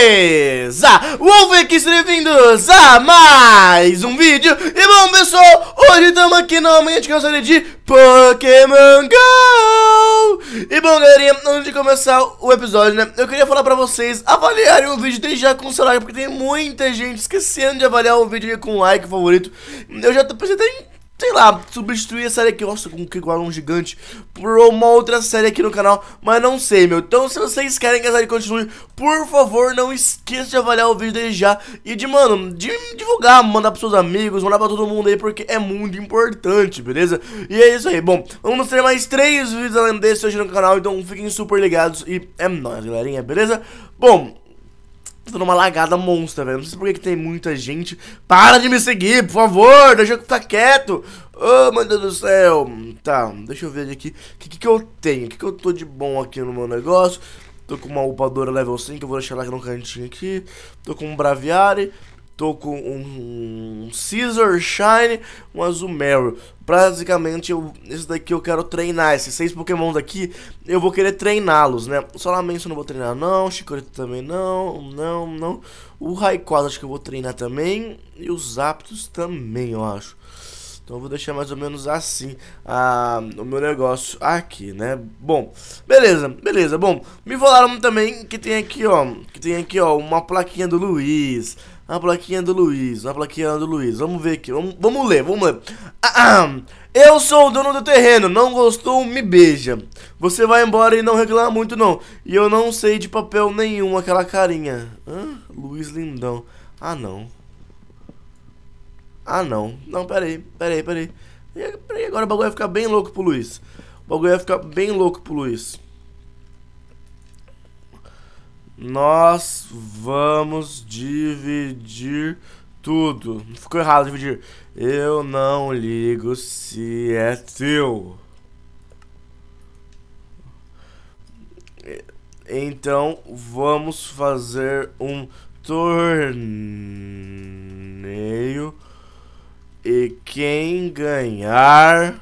Beleza? Wolfex, bem-vindos a mais um vídeo E bom pessoal, hoje estamos aqui novamente com a série de Pokémon GO E bom galerinha, antes de começar o episódio, né Eu queria falar pra vocês avaliarem o vídeo desde já com o seu like Porque tem muita gente esquecendo de avaliar o vídeo com like favorito Eu já tô pensando em sei lá, substituir a série que nossa, com que um gigante por uma outra série aqui no canal, mas não sei, meu. Então, se vocês querem que a série continue, por favor, não esqueça de avaliar o vídeo desde já e de, mano, de divulgar, mandar pros seus amigos, mandar pra todo mundo aí, porque é muito importante, beleza? E é isso aí, bom, vamos ter mais três vídeos além desse hoje no canal, então fiquem super ligados e é nóis, galerinha, beleza? Bom, tô numa lagada monstra, velho. Não sei por que tem muita gente. Para de me seguir, por favor. Deixa eu ficar quieto. Ô, oh, meu Deus do céu. Tá, deixa eu ver aqui. O que, que, que eu tenho? O que, que eu tô de bom aqui no meu negócio? Tô com uma upadora level 5, eu vou deixar lá no cantinho aqui. Tô com um braviário Tô com um Caesar Shine, um Azumarill, Basicamente, eu, esse daqui eu quero treinar. Esses seis pokémons aqui, eu vou querer treiná-los, né? Solamente eu não vou treinar, não. Chicorita também não, não, não. O Raikou acho que eu vou treinar também. E os Aptos também, eu acho. Então eu vou deixar mais ou menos assim a, ah, o meu negócio aqui, né? Bom, beleza, beleza. Bom, me falaram também que tem aqui, ó, que tem aqui, ó, uma plaquinha do Luiz. A plaquinha do Luiz, a plaquinha do Luiz. Vamos ver aqui, vamos, vamos ler, vamos ler. Ah, ah, eu sou o dono do terreno, não gostou, me beija. Você vai embora e não reclama muito não. E eu não sei de papel nenhum aquela carinha. Hã? Luiz Lindão. Ah, não. Ah, não. Não, peraí, peraí, peraí. Peraí, agora o bagulho vai ficar bem louco pro Luiz. O bagulho vai ficar bem louco pro Luiz. Nós vamos dividir tudo. Ficou errado dividir. Eu não ligo se é teu. Então vamos fazer um torneio e quem ganhar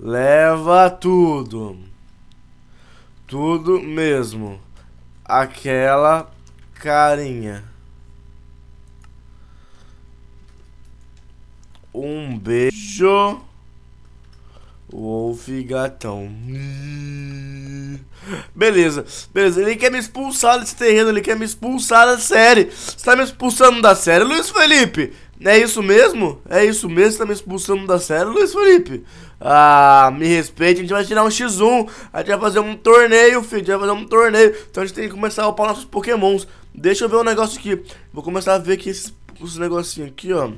leva tudo. Tudo mesmo. Aquela carinha. Um beijo. Wolf gatão. Beleza, beleza. Ele quer me expulsar desse terreno, ele quer me expulsar da série. Você tá me expulsando da série, Luiz Felipe? É isso mesmo? É isso mesmo? Você tá me expulsando da série, Luiz Felipe? Ah, me respeite, a gente vai tirar um X1. A gente vai fazer um torneio, filho. A gente vai fazer um torneio. Então a gente tem que começar a upar nossos pokémons. Deixa eu ver um negócio aqui. Vou começar a ver aqui esses, esses negocinhos aqui, ó.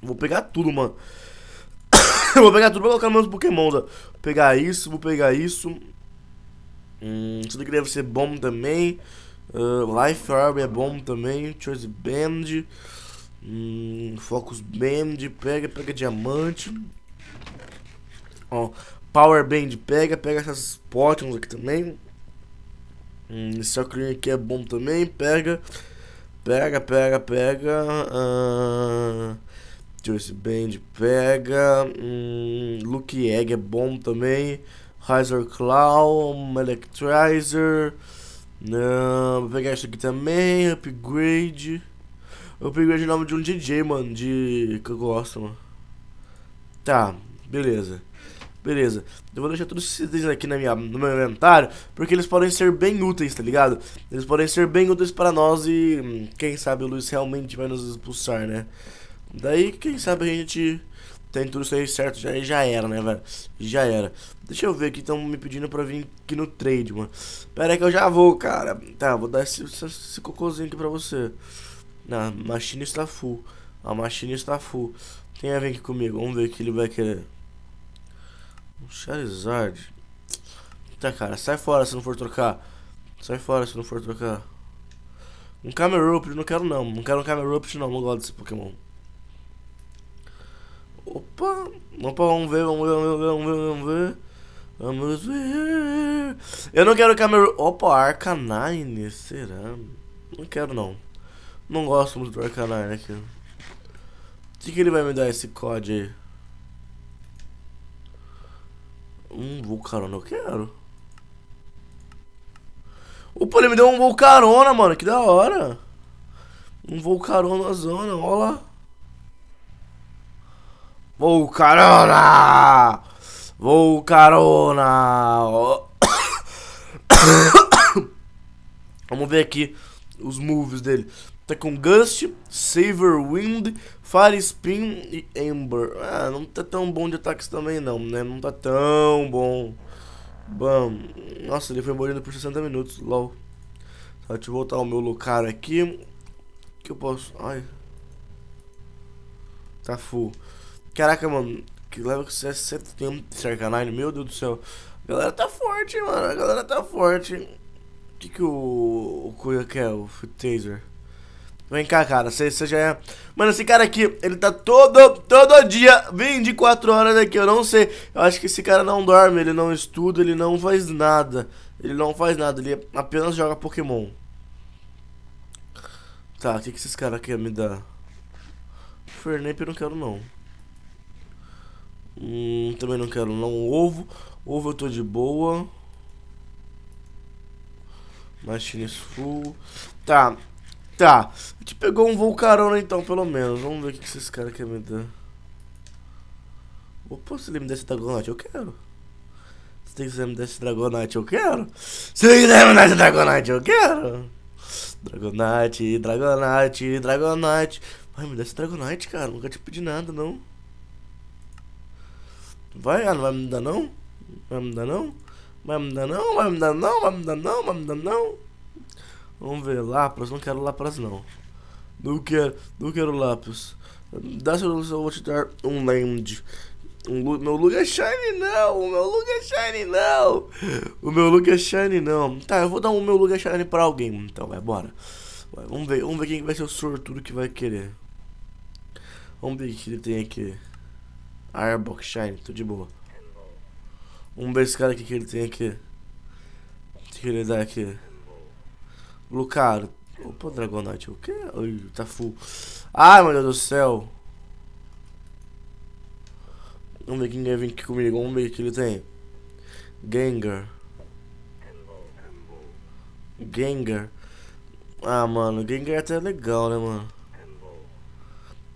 Vou pegar tudo, mano. vou pegar tudo, vou colocar meus pokémons, ó. Vou pegar isso, vou pegar isso. Hum, isso daqui deve ser bom também. Uh, Life Orb é bom também. Choice Band. Hum, Focus Band. Pega, pega diamante. Ó, Power Band pega. Pega essas Potions aqui também. Hum, esse Chakrinho aqui é bom também. Pega. Pega, pega, pega. Uh... Juice Band pega. Hum, Luke Egg é bom também. Riser Claw, Electrizer. Não, né, vou pegar isso aqui também. Upgrade. Upgrade é o nome de um DJ, mano, de que eu gosto, mano. Tá, beleza. Beleza. Eu vou deixar todos esses itens aqui na minha, no meu inventário, porque eles podem ser bem úteis, tá ligado? Eles podem ser bem úteis para nós e hum, quem sabe o Luiz realmente vai nos expulsar, né? Daí, quem sabe a gente tem tá tudo isso aí certo. Já, já era, né, velho? Já era. Deixa eu ver aqui, estão me pedindo pra vir aqui no trade, mano. Pera aí que eu já vou, cara. Tá, vou dar esse, esse, esse cocôzinho aqui pra você. Na machine está full. A machine está full. Quem a ver aqui comigo. Vamos ver o que ele vai querer. Um Charizard. Tá, cara. Sai fora se não for trocar. Sai fora se não for trocar. Um Camerupt, não quero não. Não quero um Camerupt não. Não gosto desse Pokémon vamos ver, vamos ver, vamos ver, vamos ver, vamos ver. Vamos ver. Eu não quero Cameron. Opa, Arcanine, será? Não quero não. Não gosto muito do Arcanine aqui. O que, que ele vai me dar esse COD aí? Um Vulcarona, eu quero. Opa, ele me deu um Vulcarona, mano. Que da hora. Um Vulcarona na zona, olha lá. Vou carona! Vou carona! Vamos ver aqui os moves dele. Tá com Gust, Saver Wind, Fire Spin e Ember. Ah, não tá tão bom de ataques também não, né? Não tá tão bom. Bam. Nossa, ele foi morrendo por 60 minutos, lol. Tá, deixa eu voltar ao meu lugar aqui. Que eu posso... Ai. Tá full. Caraca, mano, que leva que você tem cerca sacanagem, meu Deus do céu. A galera tá forte, mano, a galera tá forte. O que que o, o Kuya quer, o Taser? Vem cá, cara, você já é... Mano, esse cara aqui, ele tá todo, todo dia, 24 horas aqui, eu não sei. Eu acho que esse cara não dorme, ele não estuda, ele não faz nada. Ele não faz nada, ele apenas joga Pokémon. Tá, o que, que esses caras querem me dar? Fernape eu não quero não. Hum, também não quero não ovo. Ovo eu tô de boa. Machines full. Tá. Tá. A gente pegou um Volcarona então, pelo menos. Vamos ver o que, esses caras querem me dar. Opa, se ele me desse Dragonite, eu quero. Se tem que me desse Dragonite, eu quero. Se ele me desse Dragonite, eu quero. Dragonite, Dragonite, Dragonite. Ai, me desse Dragonite, cara. Nunca te pedi nada, não. Vai? não vai me dar não? Vai me dar não? Vai me dar não? Vai me dar não? Vai me dar não? Vai me dar não? Vamos ver, Lapras, não quero Lapras não. Não quero, não quero Lapras. Dá se eu vou te dar um land. Um, meu look é shiny não, meu look é shiny não. O meu look é shiny não. Tá, eu vou dar o um meu look é shiny pra alguém, então, vai, bora. Vai, vamos ver, vamos ver quem vai ser o sortudo que vai querer. Vamos ver o que ele tem aqui. Arbok, Shine, tudo de boa. Vamos ver esse cara aqui que ele tem aqui. O que ele dá aqui? Lucario. Opa, Dragonite, o que? tá full. Ai, meu Deus do céu. Vamos ver quem vai vir aqui comigo. Vamos ver o que ele tem. Gengar. Gengar. Ah, mano, Gengar até é legal, né, mano?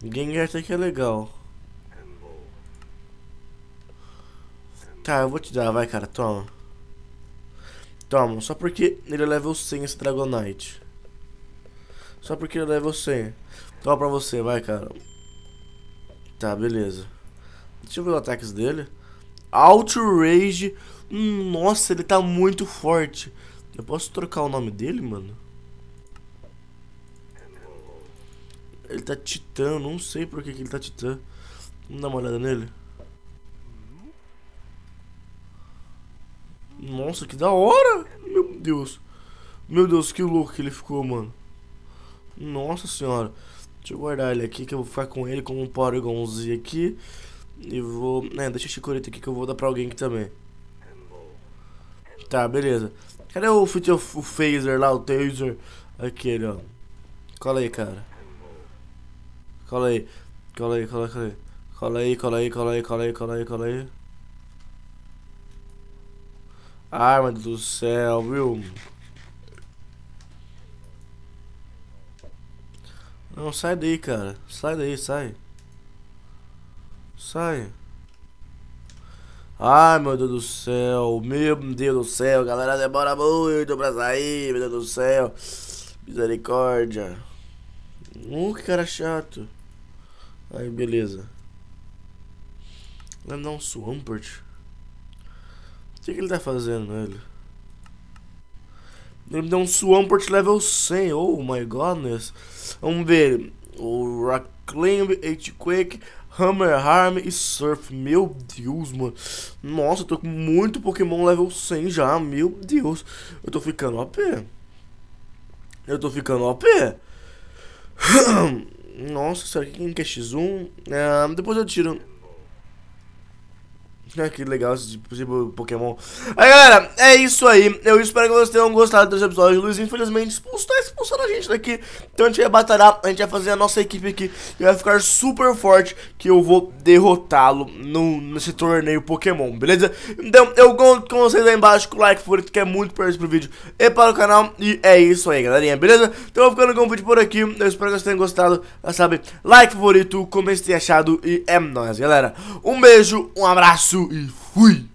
Gengar até que é legal. Tá, eu vou te dar, vai, cara, toma. Toma, só porque ele é level 100 esse Dragonite. Só porque ele é level 100. Toma pra você, vai, cara. Tá, beleza. Deixa eu ver os ataques dele. Outrage. Hum, nossa, ele tá muito forte. Eu posso trocar o nome dele, mano? Ele tá titã, não sei por que, que ele tá titã. Vamos dar uma olhada nele. Nossa, que da hora! Meu Deus. Meu Deus, que louco que ele ficou, mano. Nossa senhora. Deixa eu guardar ele aqui, que eu vou ficar com ele como um Porygonzinho aqui. E vou... É, deixa o Chicorita aqui que eu vou dar pra alguém aqui também. Tá, beleza. Cadê o, o phaser lá, o taser? Aquele, ó. Cola aí, cara. Cola aí. Cola aí, cola aí, cola aí. Cola aí, cola aí, cola aí, cola aí, cola aí, cola aí. Ai, Deus do céu, viu? Não, sai daí, cara. Sai daí, sai. Sai. Ai, meu Deus do céu. Meu Deus do céu. Galera, demora muito pra sair. Meu Deus do céu. Misericórdia. Uh, que cara chato. Aí, beleza. um Swampert que, que ele tá fazendo, ele? Ele me deu um Swampert level 100. Oh my godness. Vamos ver. O Rockclimb, H-Quake, Hammer Harm e Surf. Meu Deus, mano. Nossa, eu tô com muito Pokémon level 100 já. Meu Deus. Eu tô ficando OP. Eu tô ficando OP. Nossa, será que é X1? É, depois eu tiro. que legal esse possível tipo Pokémon. Aí, galera, é isso aí. Eu espero que vocês tenham gostado desse episódio. O Luiz, infelizmente, expulsou, tá expulsando a gente daqui. Então a gente vai batalhar, a gente vai fazer a nossa equipe aqui. E vai ficar super forte que eu vou derrotá-lo nesse torneio Pokémon, beleza? Então, eu conto com vocês aí embaixo com o like favorito, que é muito importante pro vídeo e para o canal. E é isso aí, galerinha, beleza? Então, eu vou ficando com o vídeo por aqui. Eu espero que vocês tenham gostado. Já sabe, like favorito, comente vocês têm achado. E é nóis, galera. Um beijo, um abraço isso e fui!